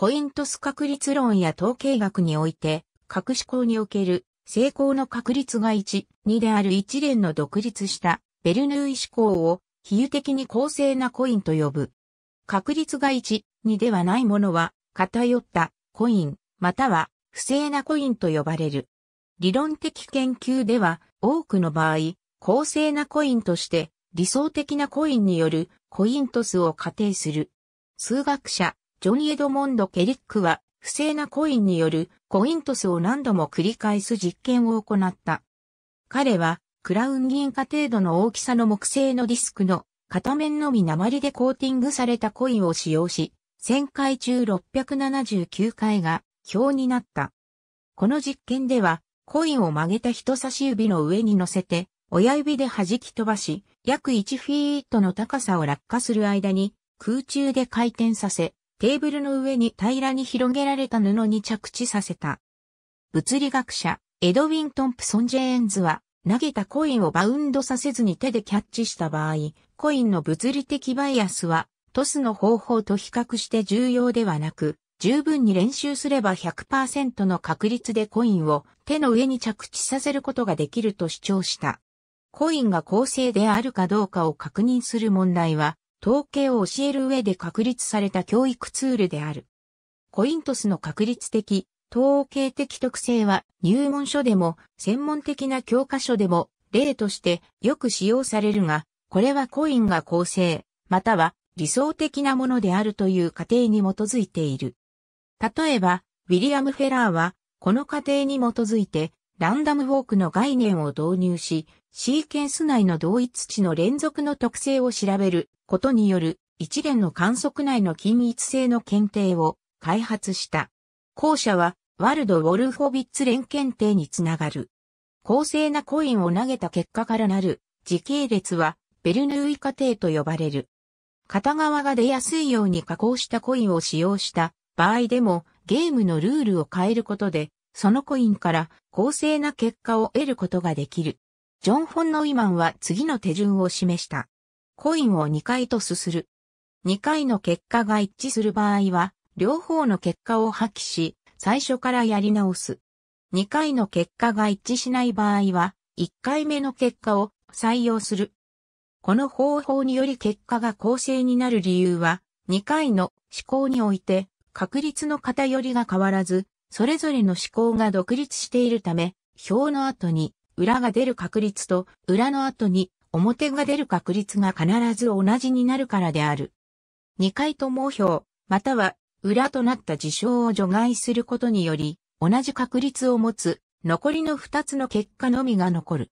コイントス確率論や統計学において、各思考における成功の確率が1、2である一連の独立したベルヌーイ思考を比喩的に公正なコインと呼ぶ。確率が1、2ではないものは偏ったコイン、または不正なコインと呼ばれる。理論的研究では多くの場合、公正なコインとして理想的なコインによるコイントスを仮定する。数学者、ジョニー・エドモンド・ケリックは、不正なコインによるコイントスを何度も繰り返す実験を行った。彼は、クラウン銀貨程度の大きさの木製のディスクの片面のみ鉛でコーティングされたコインを使用し、1000回中679回が表になった。この実験では、コインを曲げた人差し指の上に乗せて、親指で弾き飛ばし、約1フィートの高さを落下する間に空中で回転させ、テーブルの上に平らに広げられた布に着地させた。物理学者、エドウィン・トンプソン・ジェーンズは、投げたコインをバウンドさせずに手でキャッチした場合、コインの物理的バイアスは、トスの方法と比較して重要ではなく、十分に練習すれば100%の確率でコインを手の上に着地させることができると主張した。コインが構成であるかどうかを確認する問題は、統計を教える上で確立された教育ツールである。コイントスの確率的、統計的特性は入門書でも専門的な教科書でも例としてよく使用されるが、これはコインが構成、または理想的なものであるという過程に基づいている。例えば、ウィリアム・フェラーは、この過程に基づいて、ランダムウォークの概念を導入し、シーケンス内の同一値の連続の特性を調べることによる一連の観測内の均一性の検定を開発した。後者はワルド・ウォルフォビッツ連検定につながる。公正なコインを投げた結果からなる時系列はベルヌーイ過程と呼ばれる。片側が出やすいように加工したコインを使用した場合でもゲームのルールを変えることでそのコインから公正な結果を得ることができる。ジョン・フォン・ノイマンは次の手順を示した。コインを2回とすする。2回の結果が一致する場合は、両方の結果を破棄し、最初からやり直す。2回の結果が一致しない場合は、1回目の結果を採用する。この方法により結果が公正になる理由は、2回の試行において確率の偏りが変わらず、それぞれの思考が独立しているため、表の後に裏が出る確率と裏の後に表が出る確率が必ず同じになるからである。2回とも表、または裏となった事象を除外することにより、同じ確率を持つ残りの2つの結果のみが残る。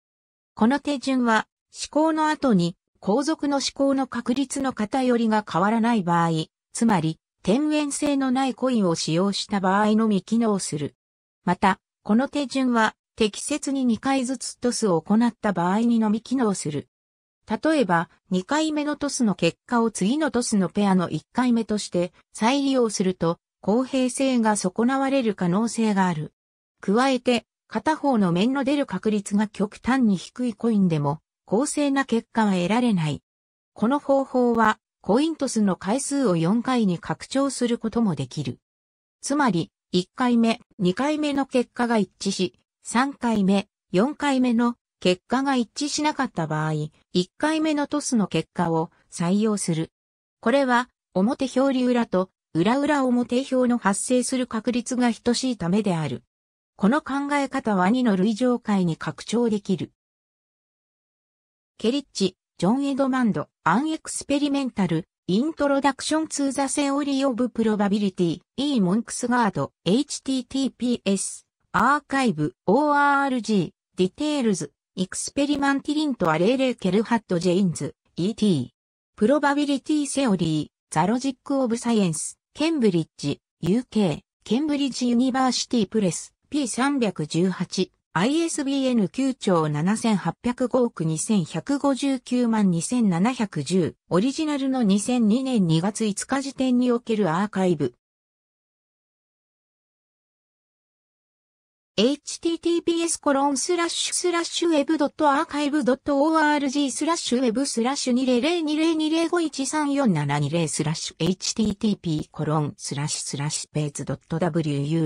この手順は、思考の後に後続の思考の確率の偏りが変わらない場合、つまり、天円性のないコインを使用した場合のみ機能する。また、この手順は適切に2回ずつトスを行った場合にのみ機能する。例えば、2回目のトスの結果を次のトスのペアの1回目として再利用すると、公平性が損なわれる可能性がある。加えて、片方の面の出る確率が極端に低いコインでも、公正な結果は得られない。この方法は、コイントスの回数を4回に拡張することもできる。つまり、1回目、2回目の結果が一致し、3回目、4回目の結果が一致しなかった場合、1回目のトスの結果を採用する。これは、表表裏裏と裏裏表表の発生する確率が等しいためである。この考え方は2の類状階に拡張できる。ケリッチ、ジョン・エドマンド、アンエクスペリメンタル、イントロダクション・ツー・ザ・セオリー・オブ・プロバビリティ、E・ モンクスガード、https、アーカイブ、org、ディテールズ、エクスペリマンティリント・アレーレー・ケルハット・ジェインズ、ET、プロバビリティ・セオリー、ザ・ロジック・オブ・サイエンス、ケンブリッジ、UK、ケンブリッジ・ユニバーシティ・プレス、P318。ISBN 9兆7805億2159万2710、オリジナルの2002年2月5日時点におけるアーカイブ、https web.archive.org web 20020205134720 http base.wustl.edu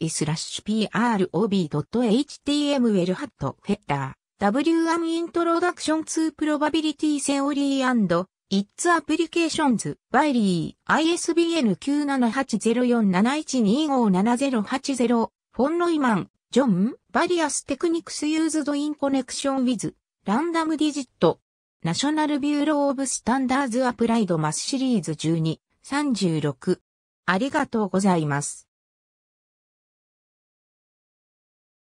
etj prob.html ハットフェッター w m Introduction to Probability Theory and It's Applications by Lee ISBN 9780471257080フォン・ロイマン、ジョン、バリアステクニクスユーズドインコネクションウィズ、ランダムディジット、ナショナルビューロー・オブ・スタンダーズ・アプライド・マスシリーズ12、36。ありがとうございます。